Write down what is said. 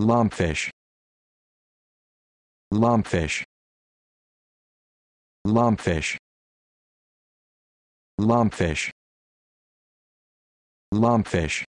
Lumpfish. Lumpfish. Lumpfish. Lumpfish. Lumpfish.